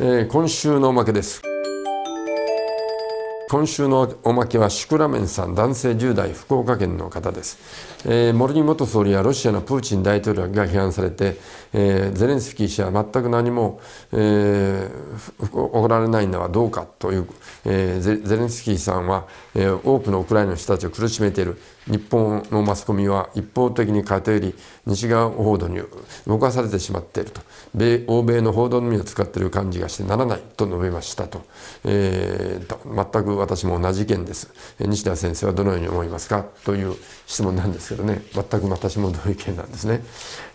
えー、今週のおまけです今週のおまけはシクラメンさん男性10代福岡県の方です、えー、森元総理はロシアのプーチン大統領が批判されて、えー、ゼレンスキー氏は全く何も、えー、怒られないのはどうかという、えー、ゼレンスキーさんは、えー、多くのウクライナの人たちを苦しめている日本のマスコミは一方的に偏り西側報道に動かされてしまっていると米欧米の報道のみを使っている感じがしてならないと述べましたと,、えー、と全く私も同じ意見です西田先生はどのように思いますかという質問なんですけどね全く私も同意見なんですね。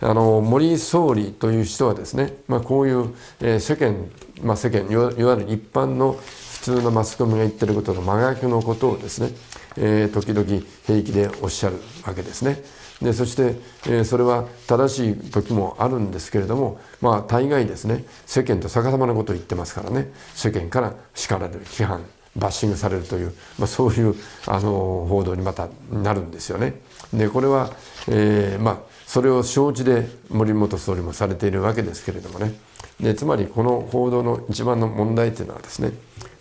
あの森総理という人はですね、まあ、こういう、え世間、まあ、世間いわゆる一般の普通のマスコミが言ってることの真逆のことをですね、えー、時々平気でおっしゃるわけですね。でそして、えー、それは正しい時もあるんですけれどもまあ大概ですね世間と逆さまなことを言ってますからね世間から叱られる批判バッシングされるという、まあ、そういうあの報道にまたなるんですよね。でこれは、えーまあ、それを承知で森元総理もされているわけですけれどもねでつまりこの報道の一番の問題というのはですね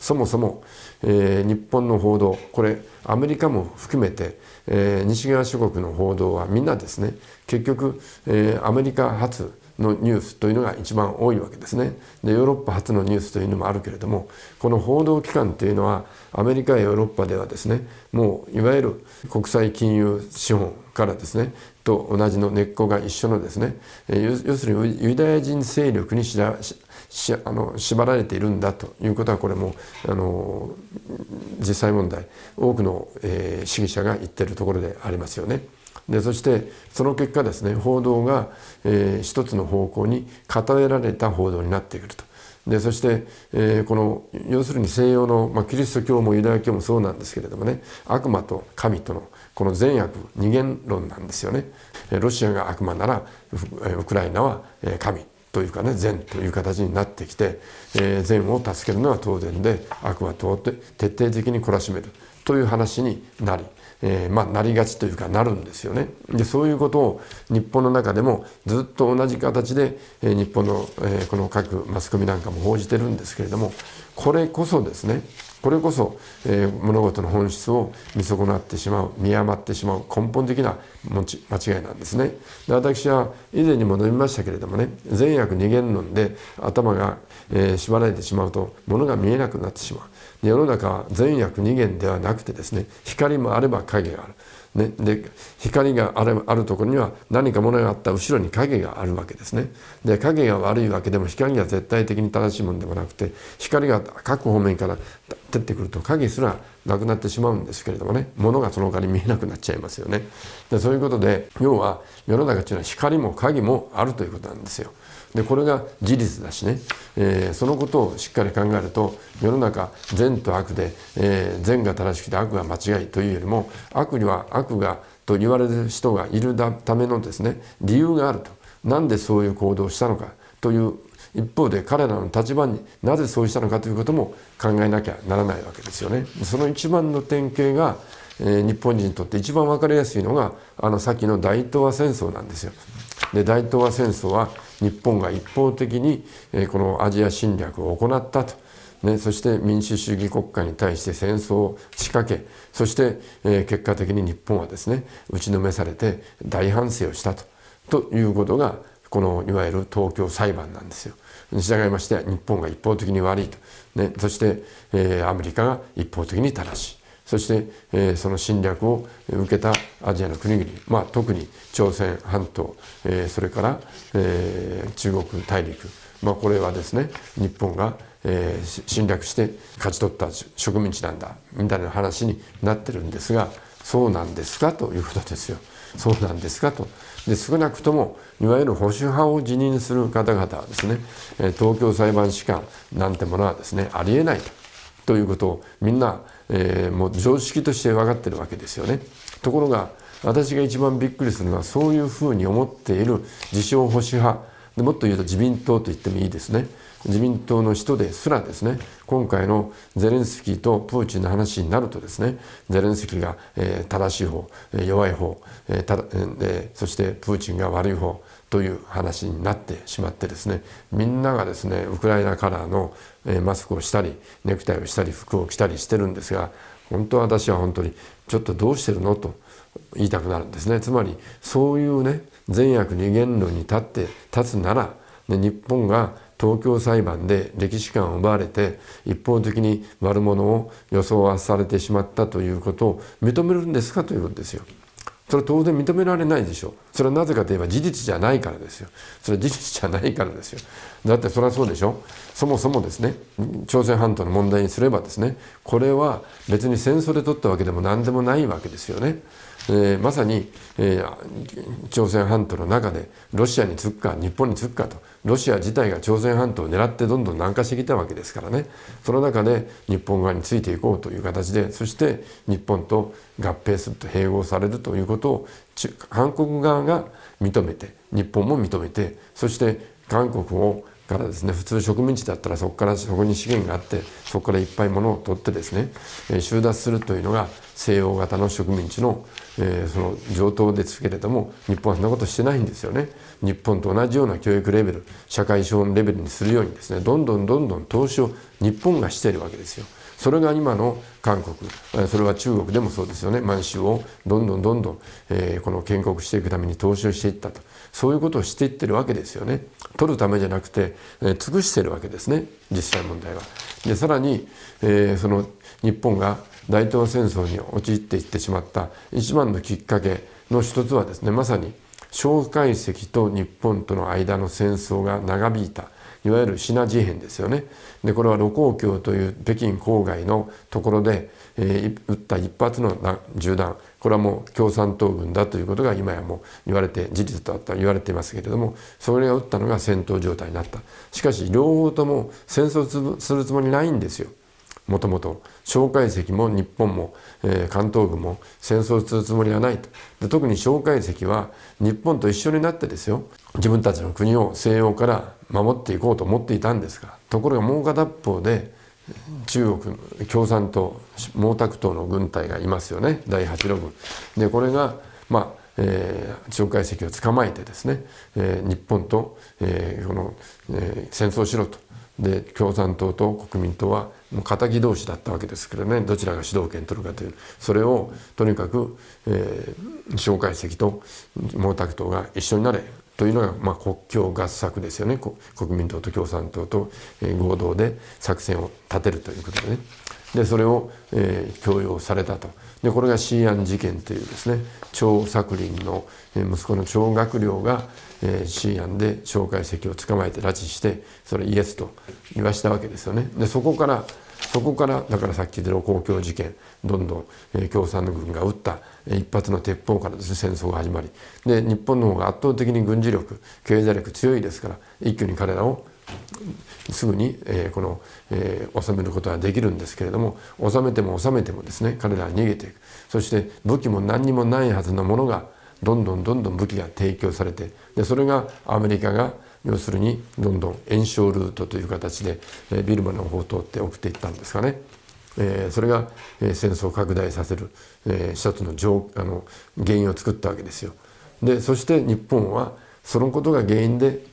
そもそも、えー、日本の報道これアメリカも含めて、えー、西側諸国の報道はみんなですね結局、えー、アメリカ発のニュースというのが一番多いわけですねでヨーロッパ発のニュースというのもあるけれどもこの報道機関というのはアメリカやヨーロッパではですねもういわゆる国際金融資本からですねと同じの根っこが一緒のですね要するにユダヤ人勢力にしらしあの縛られているんだということはこれもあの実際問題多くの、えー、主義者が言ってるところでありますよね。でそしてその結果ですね報道が、えー、一つの方向に偏られた報道になってくると。でそして、えー、この要するに西洋の、まあ、キリスト教もユダヤ教もそうなんですけれどもね悪魔と神とのこの善悪二元論なんですよね。ロシアが悪魔ならウクライナは神というかね善という形になってきて、えー、善を助けるのは当然で悪は徹底的に懲らしめるという話になりえー、まあ、なりがちというかなるんですよね。でそういうことを日本の中でもずっと同じ形で、えー、日本の、えー、この各マスコミなんかも報じてるんですけれどもこれこそですねこれこそ、え物事の本質を見損なってしまう見誤ってしまう根本的な間違いなんですねで私は以前に戻りましたけれどもね善悪二元論で頭が、え縛られてしまうと物が見えなくなってしまう。世の中善悪二元ではなくてですね光もあれば影がある。ね、で光があれあるところには何かものがあった後ろに影があるわけですね。で影が悪いわけでも光が絶対的に正しいものでもなくて光が各方面から出てくると影すらなくなってしまうんですけれどもね物がそのわに見えなくなっちゃいますよね。でそういうことで要は世の中というのは光も影もあるということなんですよ。でこれが事実だしね、えー、そのことをしっかり考えると世の中善と悪で、えー、善が正しくて悪が間違いというよりも悪には悪がと言われる人がいるためのですね理由があるとなんでそういう行動をしたのかという一方で彼らの立場になぜそうしたのかということも考えなきゃならないわけですよね。その一番の典型がえ日本人にとって一番分かりやすいのがあのさっきの大東亜戦争なんですよ。で大東亜戦争は日本が一方的に、えこのアジア侵略を行ったと。ね、そして民主主義国家に対して戦争を仕掛けそして、え結果的に日本はですね打ちのめされて大反省をしたとということがこのいわゆる東京裁判なんですよ。従いまして日本が一方的に悪いと、ね、そして、えー、アメリカが一方的に正しいそして、えー、その侵略を受けたアジアの国々、まあ、特に朝鮮半島、えー、それから、えー、中国大陸、まあ、これはですね日本が、えー、侵略して勝ち取った植民地なんだみたいな話になってるんですがそうなんですかということですよ。そうなんですかとで少なくともいわゆる保守派を辞任する方々はですね東京裁判士官なんてものはですねありえないということをみんなえー、もう常識として分かってるわけですよね。ところが私が一番びっくりするのはそういうふうに思っている自称保守派でもっと言うと自民党と言ってもいいですね自民党の人ですらですね今回のゼレンスキーとプーチンの話になるとですねゼレンスキーが、えー、正しい方、弱い方、えーたえー、そしてプーチンが悪い方という話になってしまってですねみんながですねウクライナカラーの、えー、マスクをしたりネクタイをしたり服を着たりしてるんですが本当は私は本当にちょっとどうしてるのと言いたくなるんですねつまりそういうね善悪二元論に立って立つなら、日本が東京裁判で歴史観を奪われて一方的に悪者を予想はされてしまったということを認めるんですかということですよ。それは当然認められないでしょそれはなぜかといえば事実じゃないからですよそれは事実じゃないからですよだってそれはそうでしょそもそもですね朝鮮半島の問題にすればですねこれは別に戦争で取ったわけでも何でもないわけですよねえー、まさに、えー、朝鮮半島の中でロシアにつくか日本につくかとロシア自体が朝鮮半島を狙ってどんどん南下してきたわけですからねその中で日本側についていこうという形でそして日本と合併すると併合されるということを韓国側が認めて日本も認めてそして韓国をからですね普通植民地だったらそこからそこに資源があってそこからいっぱい物を取ってですね収奪するというのが西洋型の植民地の,、えー、その上等ですけれども日本はそんなことしてないんですよね。日本と同じような教育レベル社会資本レベルにするようにですねどんどんどんどん投資を日本がしているわけですよ。それが今の韓国それは中国でもそうですよね満州をどんどんどんどん、えー、この建国していくために投資をしていったとそういうことをしていってるわけですよね取るためじゃなくて、えー、尽くしてるわけですね実際問題は。でさらに、えー、その日本が大東戦争に陥っていってしまった一番のきっかけの一つはですねまさに蒋介石と日本との間の戦争が長引いた。いわゆる品事変ですよねでこれは盧溝橋という北京郊外のところで、えー、撃った一発の銃弾これはもう共産党軍だということが今やもう言われて事実だった言われていますけれどもそれを撃ったのが戦闘状態になったしかし両方とも戦争するつもりないんですよもともと介石も日本も、えー、関東軍も戦争するつもりはないとで特に介石は日本と一緒になってですよ自分たちの国を西洋から守っていこうと思っていたんですがところがもう片方で中国共産党毛沢東の軍隊がいますよね第8路軍。でこれがまあえー、介石を捕まえてですね、えー、日本と、えー、この、えー、戦争しろとで共産党と国民党は敵同士だったわけですけどねどちらが主導権取るかというそれをとにかく、えー、介石と毛沢東が一緒になれというのが、まあ、国境合作ですよね国民党と共産党と合同で作戦を立てるということでね。でそれを、えー、強要されたとでこれがシーアン事件というですね張作霖の、えー、息子の張学良が、えー、シーアンで蒋介石を捕まえて拉致してそれイエスと言わしたわけですよね。でそこからそこからだからさっきの公共事件どんどん、えー、共産軍が撃った一発の鉄砲からですね戦争が始まりで日本の方が圧倒的に軍事力経済力強いですから一挙に彼らをすぐに、えこの、え納めることはできるんですけれども納めても納めてもですね彼らは逃げていくそして武器も何にもないはずのものがどんどんどんどん武器が提供されてでそれがアメリカが要するにどんどん延焼ルートという形で、えビルマの方を通って送っていったんですかね。えそれが、え戦争を拡大させる、えー、一つのあの原因を作ったわけですよ。でそして日本はそのことが原因で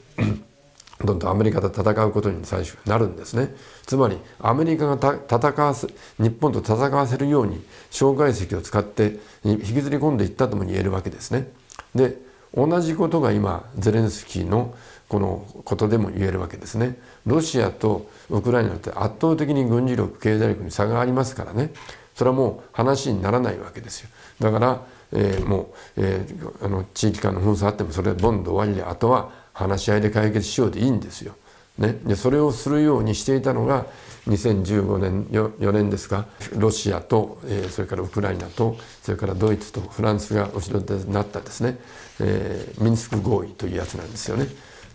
どんどんアメリカと戦うことに最終なるんですねつまりアメリカが戦わせ日本と戦わせるように障害石を使って引きずり込んでいったとも言えるわけですね。で同じことが今ゼレンスキーのこのことでも言えるわけですね。ロシアとウクライナって圧倒的に軍事力経済力に差がありますからねそれはもう話にならないわけですよ。だから、えー、もう、えー、あの地域間の紛争あってもそれはどんどん終わりであとは話し合いで解決しようでいいんですよ。ね、でそれをするようにしていたのが2015年 4, 4年ですかロシアと、えー、それからウクライナとそれからドイツとフランスが後ろ手になったですね、えー、ミンスク合意というやつなんですよね。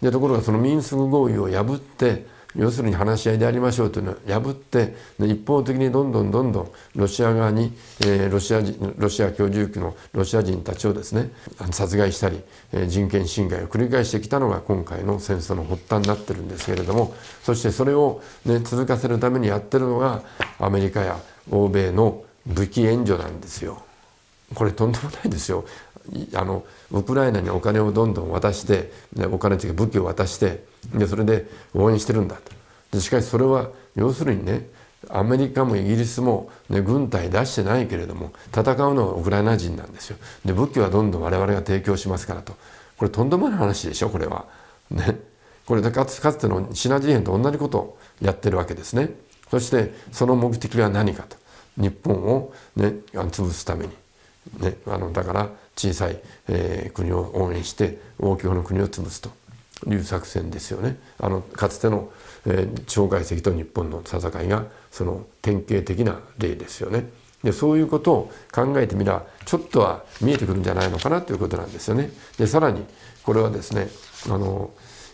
でところがそのミンスク合意を破って要するに話し合いでありましょうというのを破って一方的にどんどんどんどんロシア側に、えー、ロシアロシア居住区のロシア人たちをですね殺害したり、えー、人権侵害を繰り返してきたのが今回の戦争の発端になってるんですけれどもそしてそれを、ね、続かせるためにやってるのがアメリカや欧米の武器援助なんですよ。これとんでもないですよあのウクライナにお金をどんどん渡して、ね、お金というか武器を渡してでそれで応援してるんだとしかしそれは要するにねアメリカもイギリスも、ね、軍隊出してないけれども戦うのはウクライナ人なんですよで武器はどんどん我々が提供しますからとこれとんでもない話でしょこれは。ね、これでかつかつてのシナ事変と同じことをやってるわけですね。そしてその目的は何かと日本を、ね、潰すために、ね、あのだから小さい、えー、国を応援して大規模な国を潰すという作戦ですよね。あのかつての、えー、蒋介石と日本の戦いがその典型的な例ですよね。でそういうことを考えてみらちょっとは見えてくるんじゃないのかなということなんですよね。でさらにこれはですねあの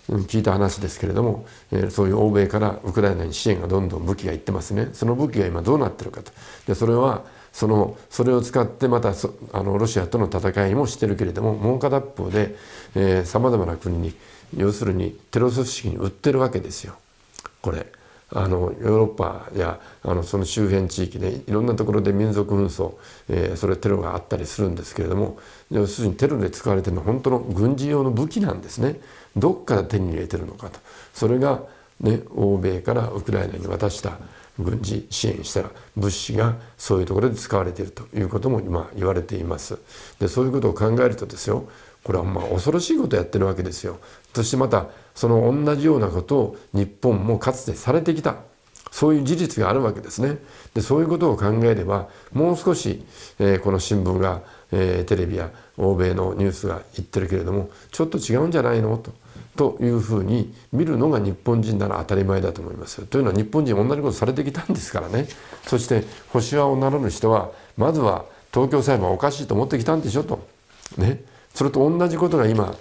聞いた話ですけれども、えそういう欧米からウクライナに支援がどんどん武器がいってますねその武器が今どうなってるかとでそれはそのそれを使ってまたあのロシアとの戦いもしてるけれどももう片方でさまざまな国に要するにテロ組織に売ってるわけですよこれ。あのヨーロッパやあのその周辺地域でいろんなところで民族紛争、えー、それテロがあったりするんですけれども要するにテロで使われてるのは本当の軍事用の武器なんですねどっから手に入れてるのかとそれが、ね、欧米からウクライナに渡した軍事支援したら物資がそういうところで使われているということも今言われています。でそういうことを考えるとですよこれはまあ恐ろしいことやってるわけですよ。そしてまたその同じようなことを日本もかつてされてきたそういう事実があるわけですね。でそういうことを考えればもう少し、えー、この新聞が、えー、テレビや欧米のニュースが言ってるけれどもちょっと違うんじゃないのと。というふうに見るのが日本人なら当たり前だと思いますというのは日本人同じことされてきたんですからねそして星輪を名乗る人はまずは東京裁判おかしいと思ってきたんでしょと、ね、それと同じことが今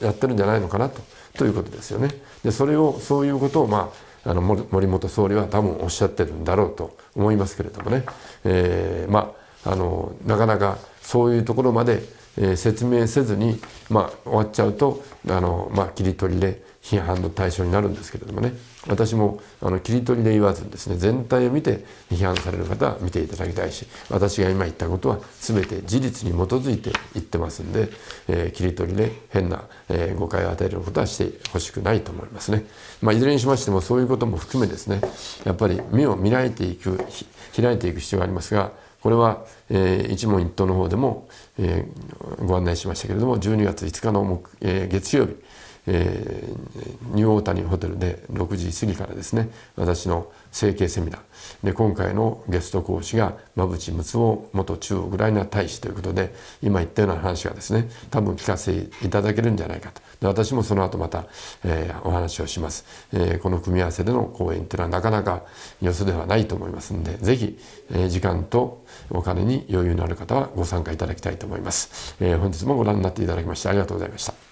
やってるんじゃないのかなとということですよね。でそれをそういうことを、まあ、あの森本総理は多分おっしゃってるんだろうと思いますけれどもね、えー、まああのなかなかそういうところまでえー、説明せずに、まあ、終わっちゃうとあの、まあ、切り取りで批判の対象になるんですけれどもね私もあの切り取りで言わずにですね全体を見て批判される方は見ていただきたいし私が今言ったことは全て事実に基づいて言ってますんで、えー、切り取りで変な、えー、誤解を与えることはしてほしくないと思いますね。まあ、いずれにしましてもそういうことも含めですねやっぱり目を開いていく開いていく必要がありますがこれは、えー、一問一答の方でも、えー、ご案内しましたけれども12月5日の、えー、月曜日えー、ニューオータニホテルで6時過ぎからですね私の整形セミナーで今回のゲスト講師が馬淵睦夫元中ウクライナ大使ということで今言ったような話がですね多分聞かせていただけるんじゃないかとで私もその後また、えー、お話をします、えー、この組み合わせでの講演っていうのはなかなかよそではないと思いますんでぜひ、えー、時間とお金に余裕のある方はご参加いただきたいと思います、え本日もご覧になっていただきましてありがとうございました